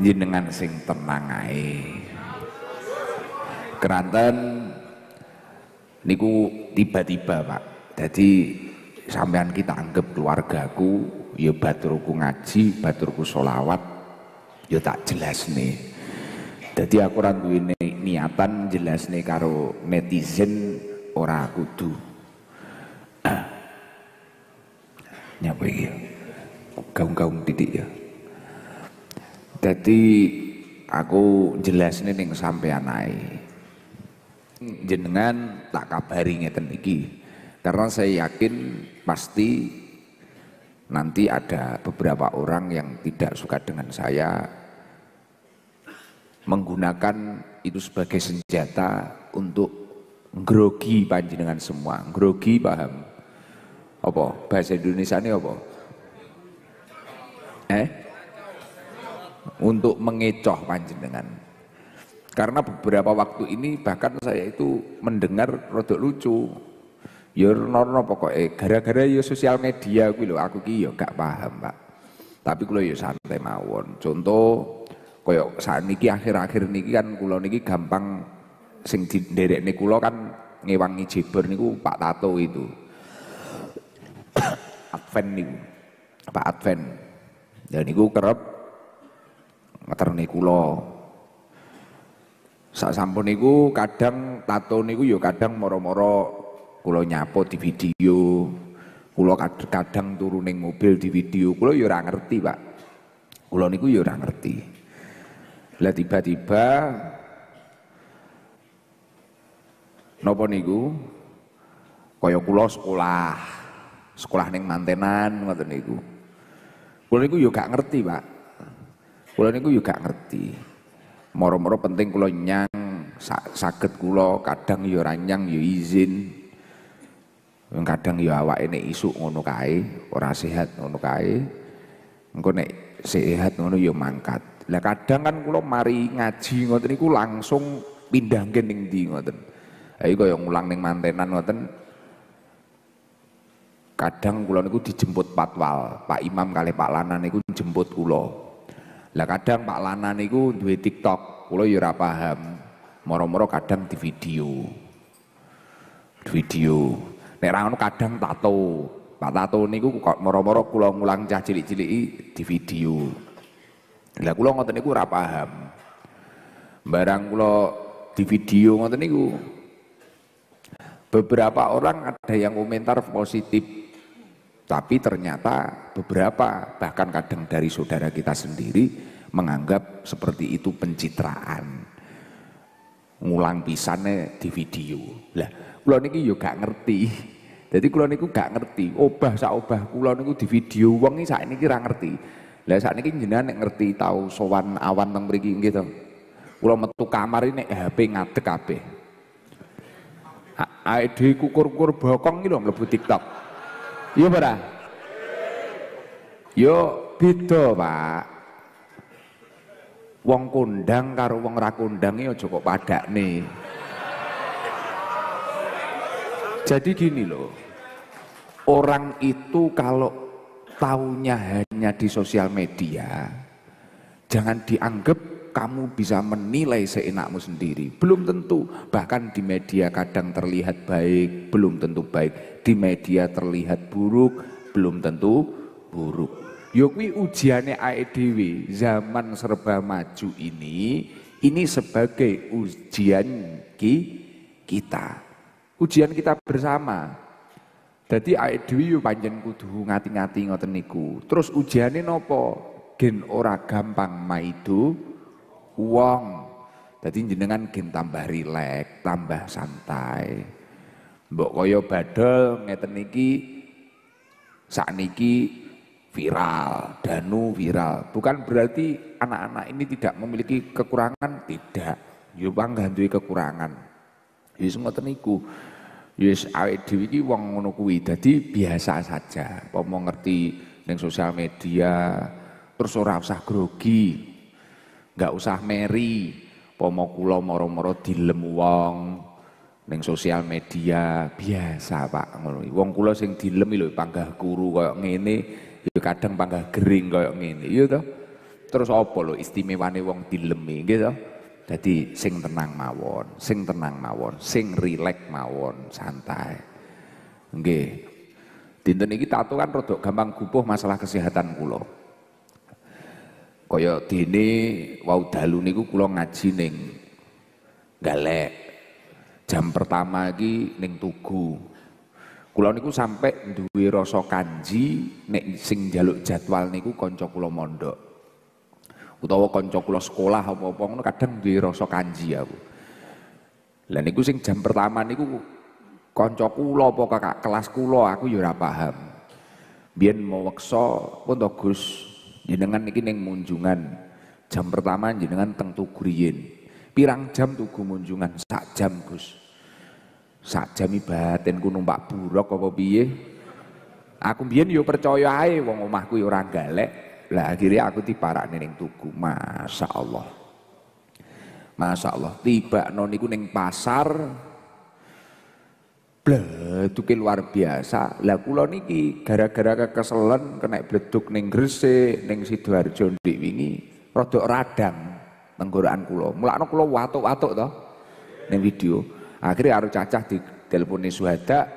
jenengan sing tenang ae. Keranten niku tiba-tiba Pak. Jadi sampean kita anggap keluargaku, ya baturku ngaji, baturku solawat, ya tak jelas nih. Jadi aku ora ini niatan jelas nih karo netizen ora kudu. Nyapa iki? Ya? Gaung-gaung titik ya. Jadi aku ini yang sampean naik. Jenengan tak kabari ngeten iki. Karena saya yakin pasti nanti ada beberapa orang yang tidak suka dengan saya menggunakan itu sebagai senjata untuk grogi panjenengan semua. Grogi paham? Apa? Bahasa Indonesia ini apa? Eh? untuk mengecoh panjenengan. Karena beberapa waktu ini bahkan saya itu mendengar rodok lucu. Ya norno pokoknya gara-gara ya sosial media kuwi lho aku ki ya gak paham, Pak. Tapi kalau ya santai mawon. Contoh koyo niki akhir-akhir niki kan kulo niki gampang sing niku kulo kan ngewangi jeber niku Pak Tato itu. Advent niku. Pak Advent. Dan niku kerap ngeterne kula. Sak sampun niku kadang tato niku ya kadang moro-moro kula nyapo di video. Kula kadang turun ning mobil di video, kula ya ora ngerti, Pak. Kula niku ya ora ngerti. Lah tiba-tiba nopo niku kaya kula sekolah sekolah ning mantenan ngoten niku kula niku yo ya gak ngerti Pak Kulo niku juga ngerti. Moro-moro penting kulo nyang sakit kulo kadang yo ranyang yo izin. Kadang yo awak ini isu ngono kai ora sehat ngono kai. Engko nek sehat ngono yo mangkat. Lah kadang kan kulo mari ngaji ngoten niku langsung pindang ning di ngoten. kau yang ulang neng mantenan ngoten. Kadang kulon niku dijemput patwal, Pak Imam kali Pak Lana niku jemput kulon lah kadang Pak Lana niku duwe TikTok, kula yo ora paham. Moro-moro kadang di video. Di video. Nek ra kadang tato. Pak tato niku kok moro-moro kula ngulang cah cilik-ciliki di video. Lah kula ngoten niku ora paham. Barang kula di video ngoten niku beberapa orang ada yang komentar positif tapi ternyata beberapa bahkan kadang dari saudara kita sendiri menganggap seperti itu pencitraan. Ngulang pisane di video. Lah, kula niki yo gak ngerti. Jadi kula niku gak ngerti. Obah sak obah kula niku di video wong iki sak niki ra ngerti. Lah saat niki jenengan nek ngerti tahu sowan awan teng mriki gitu. to. Kula metu kamar ini HP ngadeg kabeh. ID kukur-kukur bokong iki lho mlebu TikTok. Yo iya, ora? Yo beda, Pak. Wong kondang karo wong ra kondang ya aja kok padakne. Jadi gini loh. Orang itu kalau taunya hanya di sosial media, jangan dianggap kamu bisa menilai seenakmu sendiri. Belum tentu, bahkan di media kadang terlihat baik, belum tentu baik. Di media terlihat buruk, belum tentu buruk. Yogi ujiannya AEDW zaman serba maju ini, ini sebagai ujian ki kita. Ujian kita bersama. Jadi AEDW yuk panjen kudu ngati-ngati ngoteniku. Terus ujiannya nopo? Gen ora gampang itu uang. Jadi jenengan gen tambah rileks, tambah santai. Mbok kaya badal ngeten niki niki viral, danu viral. Bukan berarti anak-anak ini tidak memiliki kekurangan, tidak. Yo ya panggantui kekurangan. Yus ya semua niku. Yus ya awake dhewe iki wong ngono kuwi. biasa saja. Apa ngerti ning sosial media terus ora usah grogi nggak usah meri pomo kula moro-moro dilem wong neng sosial media biasa Pak ngono wong kula sing dilem lho panggah kuru kayak ngene ya kadang panggah gering kayak ngene iya to terus apa istimewa istimewane wong dilem gitu, jadi sing tenang mawon sing tenang mawon sing rilek mawon santai nggih dinten iki tato kan rada gampang gupuh masalah kesehatan kula kaya dene wau dalu niku kula ngaji ning Galek. Jam pertama iki ning Tugu. Kula niku sampai duwe rasa kanji nek sing jaluk jadwal niku kanca kula mondok. Utawa kanca kula sekolah apa-apa ngono kadang duwe rasa kanji aku. Lah niku sing jam pertama niku kanca kula apa kakak kelas kula aku ya ora paham. Biyen mau weksa pun to Gus jenengan iki ning munjungan jam pertama jenengan teng tugu riyin pirang jam tugu munjungan sak jam Gus sak jam ibaten ku numpak buruk apa piye aku biye yo percaya ae wong omahku yo ora galek lah akhirnya aku diparakne neng tugu masa Allah masa Allah tiba noniku neng pasar bleh itu luar biasa. Lah kula niki gara-gara kekeselan kena bleduk ning Gresik, ning Sidoarjo ndek wingi rada radang tenggorokan kula. Mulakno kula watuk-watuk to ning video. Akhirnya harus cacah di teleponi Suhada,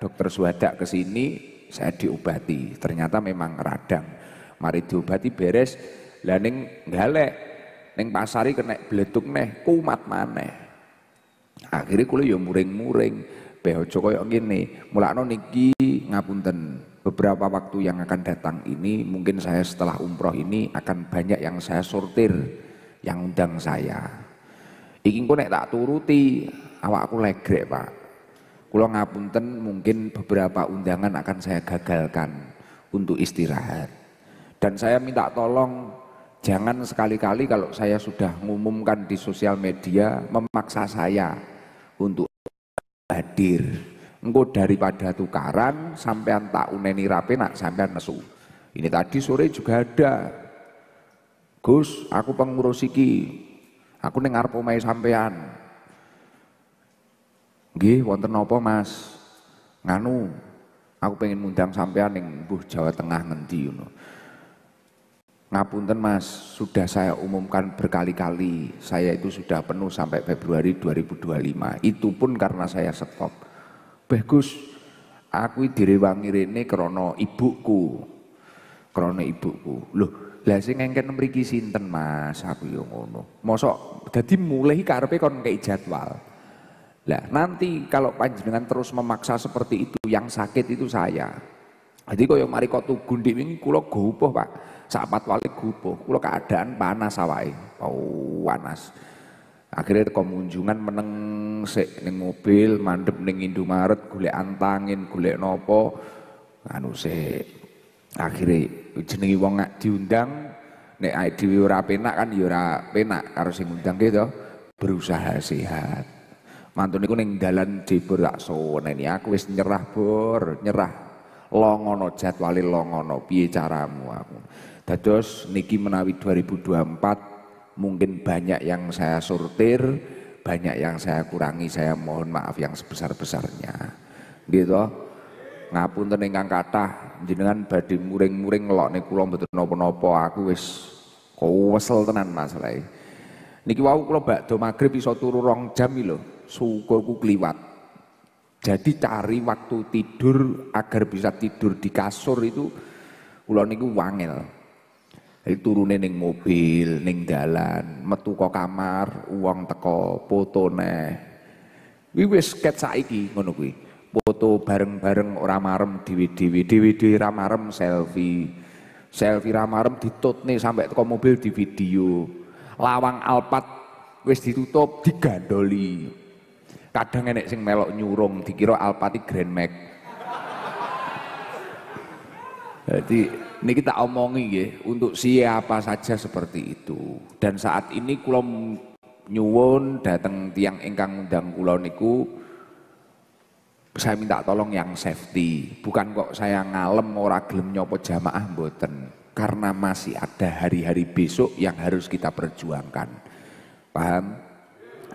dokter Suhada ke sini saya diobati. Ternyata memang radang. Mari diobati beres. Lah ning galek ning pasari kena bleduk neh kumat maneh. Akhirnya kula ya muring-muring kabeh aja kaya ngene. Mulakno niki ngapunten. Beberapa waktu yang akan datang ini mungkin saya setelah umroh ini akan banyak yang saya sortir yang undang saya. Iki engko nek tak turuti awakku legrek, Pak. Kula ngapunten mungkin beberapa undangan akan saya gagalkan untuk istirahat. Dan saya minta tolong jangan sekali-kali kalau saya sudah mengumumkan di sosial media memaksa saya untuk hadir. Engko daripada tukaran sampean tak uneni rapi nak sampean nesu. Ini tadi sore juga ada. Gus, aku pengurus iki. Aku dengar arep omahe sampean. Nggih, wonten napa, Mas? Nganu, aku pengen mundang sampean buh Jawa Tengah ngendi You know. Ngapunten Mas, sudah saya umumkan berkali-kali, saya itu sudah penuh sampai Februari 2025. Itu pun karena saya stop. Bagus, aku direwangi rene krono ibuku. Krono ibuku. Loh, lah sing ngengken mriki sinten Mas, aku yo ngono. Mosok jadi mulai karepe kon kei jadwal. Lah nanti kalau panjenengan terus memaksa seperti itu yang sakit itu saya. Jadi kau yang mari kau tuh gundi ini kulo gopoh pak sahabat wali gubuh kula keadaan panas awake panas akhirnya komunjungan meneng sik neng mobil mandep ning Indomaret golek antangin golek nopo anu se. Akhirnya jenenge wong diundang nek awake dhewe ora penak kan ya ora penak karo sing ngundang gitu berusaha sehat mantun niku ning dalan jebur tak soneni aku wis nyerah bor nyerah longono jadwale longono piye caramu aku Dados niki menawi 2024 mungkin banyak yang saya sortir, banyak yang saya kurangi, saya mohon maaf yang sebesar-besarnya. Gitu. ngapun ingkang kathah jenengan badhe muring-muring ngelokne kula mboten napa-napa aku wis kesel tenan masalah niki wau kula bakdo magrib iso turu rong jam lho syukurku kliwat jadi cari waktu tidur agar bisa tidur di kasur itu kula niku wangel itu turune ning mobil, ning dalan, metu kok kamar, uang teko, foto neh. Kuwi wis ket saiki ngono kuwi. Foto bareng-bareng ora marem dhewe-dhewe, dhewe-dhewe ora marem selfie. Selfie ra marem ditutne sampai teko mobil di video. Lawang Alpat wis ditutup digandoli. Kadang enek sing melok nyurung dikira alpati Grand Max. Jadi ini kita omongi ya, untuk siapa saja seperti itu. Dan saat ini kulo nyuwun datang tiang engkang undang pulau niku saya minta tolong yang safety. Bukan kok saya ngalem ora gelem nyopo jamaah mboten. Karena masih ada hari-hari besok yang harus kita perjuangkan. Paham?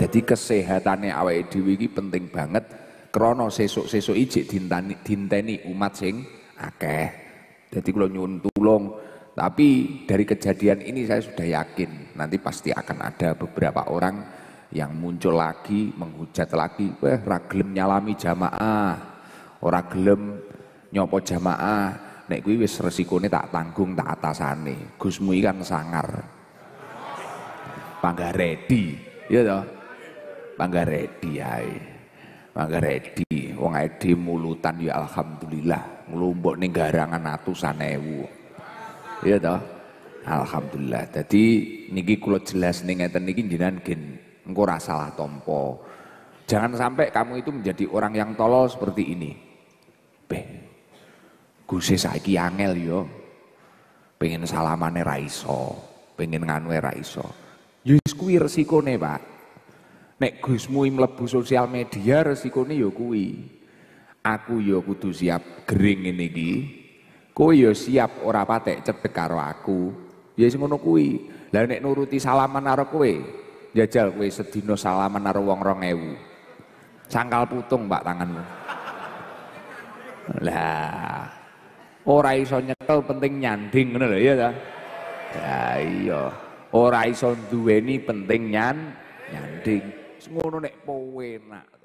Jadi kesehatannya awal dhewe penting banget. Krono sesuk-sesuk ijik dinteni, dinteni umat sing akeh. Jadi kalau nyun tulung, tapi dari kejadian ini saya sudah yakin nanti pasti akan ada beberapa orang yang muncul lagi, menghujat lagi, wah raglem nyalami jamaah, ora gelem nyopo jamaah, nek kuwi wis resikone tak tanggung tak atasane. Gusmu ikan sangar. ready, ya toh? ready ae. bangga ready, wong ade mulutan ya alhamdulillah ngelombok ning garangan atusan ewu. Iya toh? Alhamdulillah. Jadi niki kulo jelas nih ngeten niki jinan gen engkau rasalah tompo. Jangan sampai kamu itu menjadi orang yang tolol seperti ini. Beh. gusih saiki angel yo. Pengen salamane raiso, pengen nganwe raiso. iso. Yus kuwi nih Pak. Nek Gusmu mlebu sosial media nih yo kuwi aku yo ya kudu siap gering ini iki kowe yo ya siap ora patek cedek karo aku ya yes, ngono kuwi lah nek nuruti salaman karo kowe jajal kowe sedina salaman karo wong ewu sangkal putung mbak tanganmu lah ora iso nyekel penting nyanding ngono lho ya ta ya iya ora iso duweni penting nyan nyanding ngono nek kowe nak